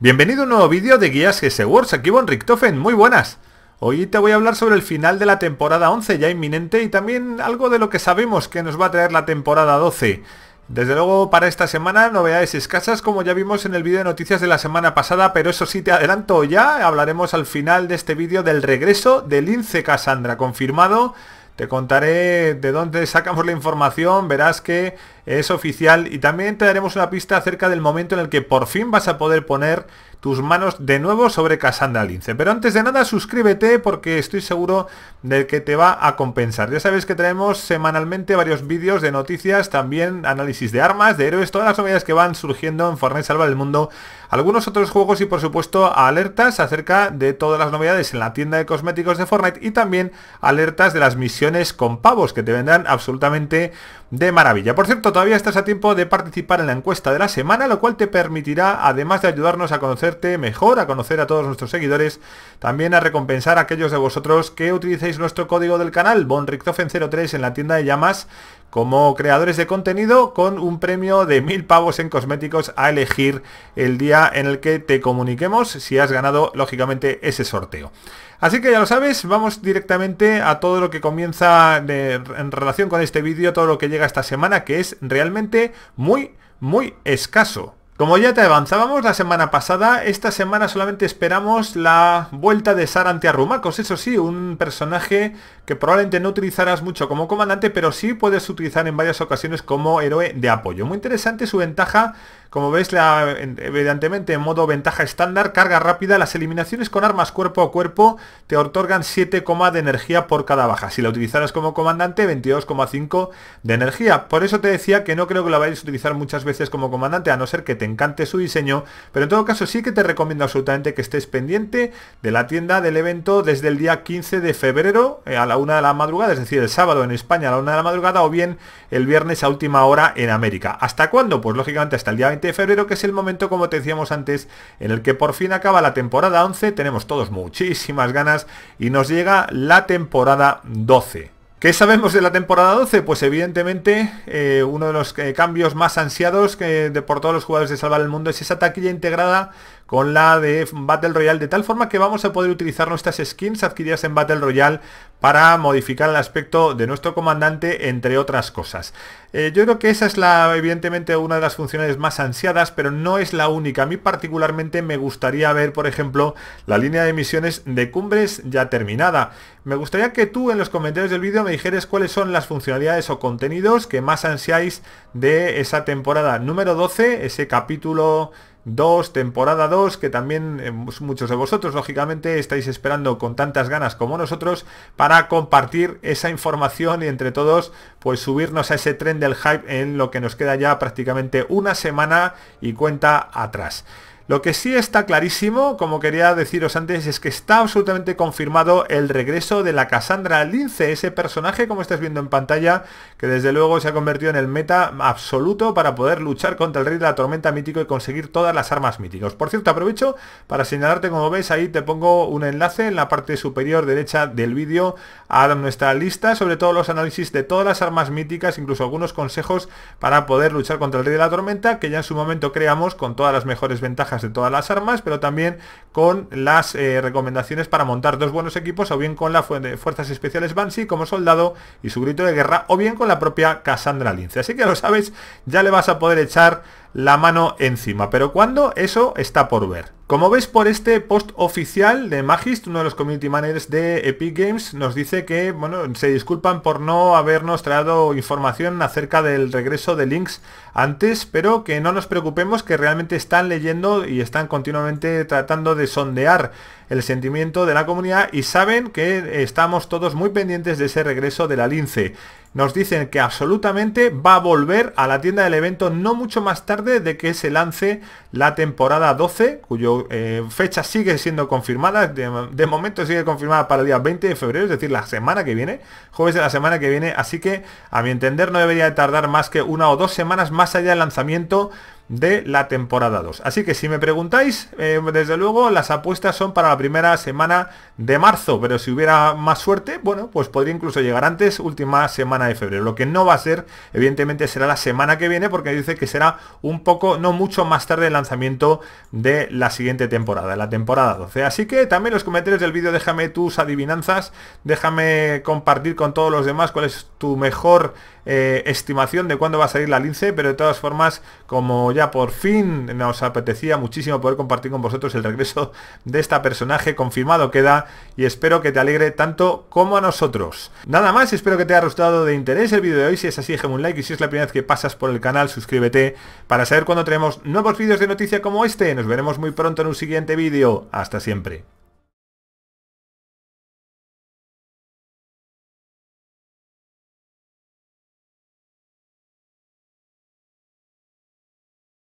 Bienvenido a un nuevo vídeo de Guías GS Wars, aquí Von Richtofen, muy buenas. Hoy te voy a hablar sobre el final de la temporada 11 ya inminente y también algo de lo que sabemos que nos va a traer la temporada 12. Desde luego para esta semana novedades escasas como ya vimos en el vídeo de noticias de la semana pasada, pero eso sí te adelanto ya, hablaremos al final de este vídeo del regreso del Lince Cassandra, confirmado. Te contaré de dónde sacamos la información, verás que es oficial y también te daremos una pista acerca del momento en el que por fin vas a poder poner tus manos de nuevo sobre Cassandra Lince. Pero antes de nada, suscríbete porque estoy seguro de que te va a compensar. Ya sabes que traemos semanalmente varios vídeos de noticias, también análisis de armas, de héroes, todas las novedades que van surgiendo en Fortnite Salva el Mundo, algunos otros juegos y por supuesto alertas acerca de todas las novedades en la tienda de cosméticos de Fortnite y también alertas de las misiones con pavos que te vendrán absolutamente de maravilla. Por cierto, todavía estás a tiempo de participar en la encuesta de la semana, lo cual te permitirá, además de ayudarnos a conocerte mejor, a conocer a todos nuestros seguidores, también a recompensar a aquellos de vosotros que utilicéis nuestro código del canal, BonRictofen03, en la tienda de llamas, como creadores de contenido con un premio de mil pavos en cosméticos a elegir el día en el que te comuniquemos si has ganado lógicamente ese sorteo. Así que ya lo sabes, vamos directamente a todo lo que comienza en relación con este vídeo, todo lo que llega esta semana, que es realmente muy, muy escaso. Como ya te avanzábamos la semana pasada, esta semana solamente esperamos la vuelta de Saranti ante eso sí, un personaje que probablemente no utilizarás mucho como comandante, pero sí puedes utilizar en varias ocasiones como héroe de apoyo. Muy interesante su ventaja, como veis, la, evidentemente en modo ventaja estándar, carga rápida, las eliminaciones con armas cuerpo a cuerpo te otorgan 7, de energía por cada baja. Si la utilizaras como comandante, 22,5 de energía. Por eso te decía que no creo que la vayas a utilizar muchas veces como comandante, a no ser que te encante su diseño, pero en todo caso sí que te recomiendo absolutamente que estés pendiente de la tienda del evento desde el día 15 de febrero eh, a la una de la madrugada, es decir, el sábado en España a la una de la madrugada o bien el viernes a última hora en América. ¿Hasta cuándo? Pues lógicamente hasta el día 20 de febrero, que es el momento, como te decíamos antes, en el que por fin acaba la temporada 11, tenemos todos muchísimas ganas y nos llega la temporada 12. ¿Qué sabemos de la temporada 12? Pues evidentemente eh, uno de los eh, cambios más ansiados que eh, de por todos los jugadores de Salvar el Mundo es esa taquilla integrada con la de Battle Royale, de tal forma que vamos a poder utilizar nuestras skins adquiridas en Battle Royale para modificar el aspecto de nuestro comandante, entre otras cosas. Eh, yo creo que esa es la, evidentemente, una de las funciones más ansiadas, pero no es la única. A mí particularmente me gustaría ver, por ejemplo, la línea de misiones de cumbres ya terminada. Me gustaría que tú en los comentarios del vídeo me dijeras cuáles son las funcionalidades o contenidos que más ansiáis de esa temporada número 12, ese capítulo 2, temporada 2, que también eh, muchos de vosotros, lógicamente, estáis esperando con tantas ganas como nosotros para compartir esa información y entre todos, pues subirnos a ese tren del hype en lo que nos queda ya prácticamente una semana y cuenta atrás. Lo que sí está clarísimo, como quería deciros antes, es que está absolutamente confirmado el regreso de la Cassandra Lince, ese personaje como estás viendo en pantalla, que desde luego se ha convertido en el meta absoluto para poder luchar contra el rey de la tormenta mítico y conseguir todas las armas míticos. Por cierto, aprovecho para señalarte, como ves, ahí te pongo un enlace en la parte superior derecha del vídeo a nuestra lista, sobre todo los análisis de todas las armas míticas, incluso algunos consejos para poder luchar contra el rey de la tormenta, que ya en su momento creamos con todas las mejores ventajas de todas las armas, pero también con las eh, recomendaciones para montar dos buenos equipos, o bien con las fuerzas especiales Banshee como soldado y su grito de guerra, o bien con la propia Cassandra Lince. Así que lo sabes, ya le vas a poder echar la mano encima. Pero cuando eso está por ver. Como veis por este post oficial de Magist, uno de los community managers de Epic Games, nos dice que bueno, se disculpan por no habernos traído información acerca del regreso de Links antes, pero que no nos preocupemos que realmente están leyendo y están continuamente tratando de sondear el sentimiento de la comunidad y saben que estamos todos muy pendientes de ese regreso de la Lince nos dicen que absolutamente va a volver a la tienda del evento no mucho más tarde de que se lance la temporada 12, cuya eh, fecha sigue siendo confirmada, de, de, momento sigue confirmada para el día 20 de febrero, es decir, la semana que viene, jueves de la semana que viene, así que a mi entender no debería tardar más que una o dos semanas más allá del lanzamiento de la temporada 2. Así que si me preguntáis, eh, desde luego las apuestas son para la primera semana de marzo, pero si hubiera más suerte, bueno, pues podría incluso llegar antes, última semana de febrero. Lo que no va a ser, evidentemente, será la semana que viene, porque dice que será un poco, no mucho más tarde el lanzamiento de la siguiente temporada, la temporada 12. Así que también los comentarios del vídeo, déjame tus adivinanzas, déjame compartir con todos los demás cuál es tu mejor eh, estimación de cuándo va a salir la lince, pero de todas formas, como ya ya por fin nos apetecía muchísimo poder compartir con vosotros el regreso de esta personaje, confirmado queda y espero que te alegre tanto como a nosotros. Nada más, espero que te haya gustado de interés el vídeo de hoy, si es así déjame un like y si es la primera vez que pasas por el canal suscríbete para saber cuando tenemos nuevos vídeos de noticia como este. Nos veremos muy pronto en un siguiente vídeo. Hasta siempre.